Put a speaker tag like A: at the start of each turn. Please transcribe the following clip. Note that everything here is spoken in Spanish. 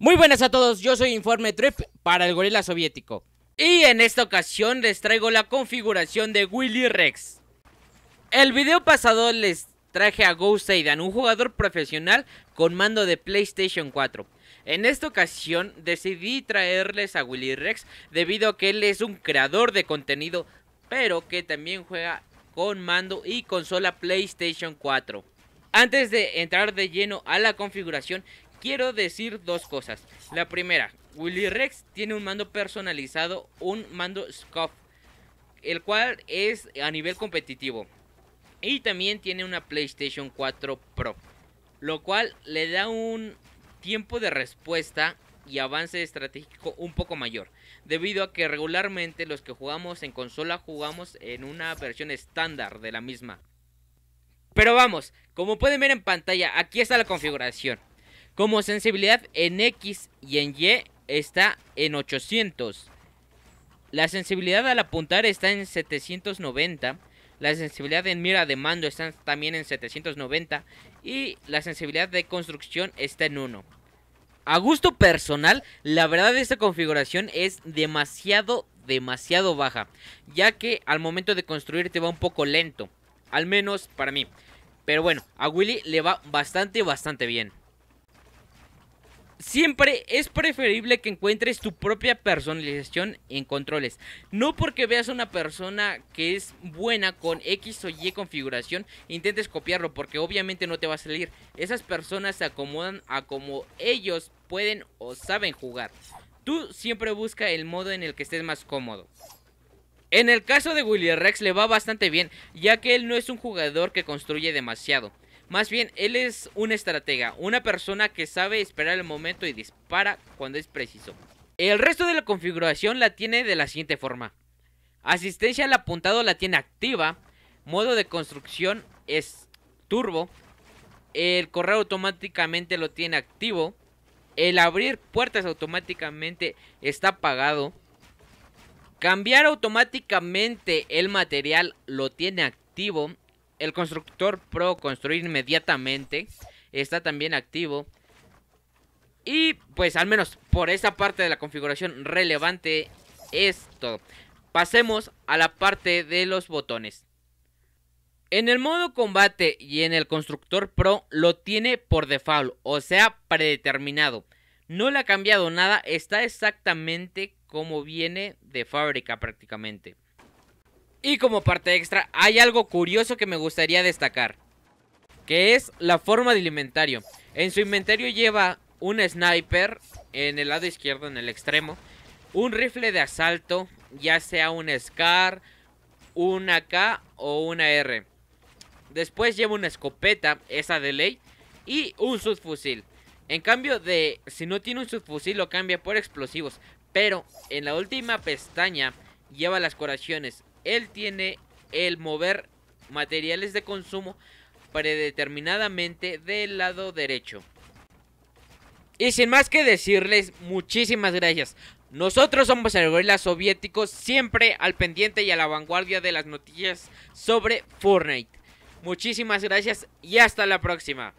A: Muy buenas a todos, yo soy Informe Trip para el Gorila Soviético. Y en esta ocasión les traigo la configuración de Willy Rex. El video pasado les traje a Ghost Aidan, un jugador profesional con mando de PlayStation 4. En esta ocasión decidí traerles a Willy Rex debido a que él es un creador de contenido, pero que también juega con mando y consola PlayStation 4. Antes de entrar de lleno a la configuración, Quiero decir dos cosas. La primera, Willy Rex tiene un mando personalizado, un mando SCOF, el cual es a nivel competitivo. Y también tiene una PlayStation 4 Pro, lo cual le da un tiempo de respuesta y avance estratégico un poco mayor, debido a que regularmente los que jugamos en consola jugamos en una versión estándar de la misma. Pero vamos, como pueden ver en pantalla, aquí está la configuración. Como sensibilidad en X y en Y está en 800. La sensibilidad al apuntar está en 790. La sensibilidad en mira de mando está también en 790. Y la sensibilidad de construcción está en 1. A gusto personal, la verdad esta configuración es demasiado, demasiado baja. Ya que al momento de construir te va un poco lento. Al menos para mí. Pero bueno, a Willy le va bastante, bastante bien. Siempre es preferible que encuentres tu propia personalización en controles. No porque veas a una persona que es buena con X o Y configuración, intentes copiarlo porque obviamente no te va a salir. Esas personas se acomodan a como ellos pueden o saben jugar. Tú siempre busca el modo en el que estés más cómodo. En el caso de Willy Rex le va bastante bien, ya que él no es un jugador que construye demasiado. Más bien, él es un estratega, una persona que sabe esperar el momento y dispara cuando es preciso. El resto de la configuración la tiene de la siguiente forma. Asistencia al apuntado la tiene activa. Modo de construcción es turbo. El correr automáticamente lo tiene activo. El abrir puertas automáticamente está apagado. Cambiar automáticamente el material lo tiene activo. El constructor Pro construir inmediatamente está también activo. Y pues al menos por esa parte de la configuración relevante esto Pasemos a la parte de los botones. En el modo combate y en el constructor pro lo tiene por default, o sea, predeterminado. No le ha cambiado nada, está exactamente como viene de fábrica prácticamente. Y como parte extra, hay algo curioso que me gustaría destacar. Que es la forma del inventario. En su inventario lleva un sniper en el lado izquierdo, en el extremo. Un rifle de asalto, ya sea un SCAR, una K o una R. Después lleva una escopeta, esa de ley, y un subfusil. En cambio de, si no tiene un subfusil lo cambia por explosivos. Pero en la última pestaña lleva las curaciones él tiene el mover materiales de consumo predeterminadamente del lado derecho. Y sin más que decirles, muchísimas gracias. Nosotros somos el gorila soviético, siempre al pendiente y a la vanguardia de las noticias sobre Fortnite. Muchísimas gracias y hasta la próxima.